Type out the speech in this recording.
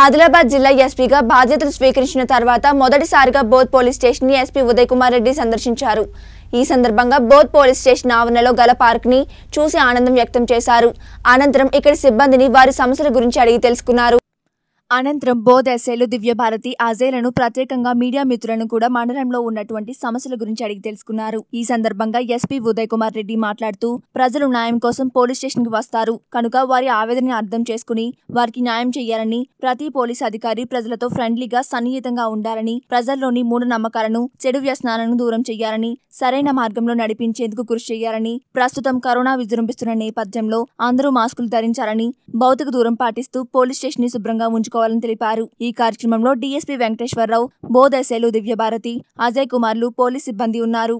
ఆదిలాబాద్ జిల్లా ఎస్పీగా బాధ్యతలు స్వీకరించిన తర్వాత మొదటిసారిగా Bodh police station SP Uday Kumar Reddy సందర్శించారు ఈ సందర్భంగా బోధ్ పోలీస్ స్టేషన్ ఆవరణలో గల పార్క్ ని చూసి ఆనందం వ్యక్తం చేశారు అనంతరం ఇక్కడి సిబ్బందిని వారి సమస్యల గురించి అడిగి తెలుసుకున్నారు అనంతరం బోదేశాలు దివ్యభారతి అజయ్లను ప్రత్యేకంగా మీడియా మిత్రులను కూడా మండలంలో ఉన్నటువంటి సమస్యల గురించి అడిగి తెలుసుకున్నారు ఈ సందర్భంగా ఎస్పీ ఉదయ్ కుమార్ రెడ్డి మాట్లాడుతూ ప్రజలు న్యాయం కోసం పోలీస్ స్టేషన్ కి వస్తారు కనుక వారి ఆవేదనని అర్థం చేసుకుని వారికి న్యాయం చేయాలని ప్రతి పోలీస్ అధికారి ప్రజలతో ఫ్రెండ్లీగా సన్నిహితంగా ఉండాలని ప్రజల్లోని మూఢ నమ్మకాలను చెడు వ్యసనాలను దూరం చేయాలని సరైన మార్గంలో నడిపించేందుకు కృషి చేయాలని ప్రస్తుతం కరోనా విజృంభిస్తున్న నేపథ్యంలో అందరూ మాస్కులు ధరించాలని భౌతిక దూరం పాటిస్తూ పోలీస్ స్టేషన్ ని శుభ్రంగా ఉంచుకోవాలి తీసుకోవాలని తెలిపారు ఈ కార్యక్రమంలో డిఎస్పీ వెంకటేశ్వరరావు బోధశైలు దివ్యభారతి అజయ్ కుమార్లు పోలీస్ సిబ్బంది ఉన్నారు